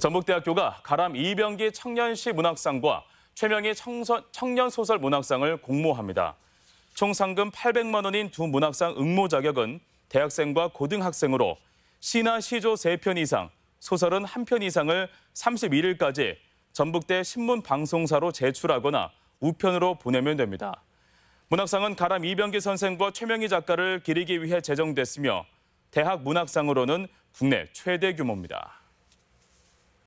전북대학교가 가람 이병기 청년시 문학상과 최명희 청년소설 문학상을 공모합니다. 총 상금 800만 원인 두 문학상 응모 자격은 대학생과 고등학생으로 시나 시조 3편 이상, 소설은 1편 이상을 31일까지 전북대 신문방송사로 제출하거나 우편으로 보내면 됩니다. 문학상은 가람 이병기 선생과 최명희 작가를 기리기 위해 제정됐으며 대학 문학상으로는 국내 최대 규모입니다.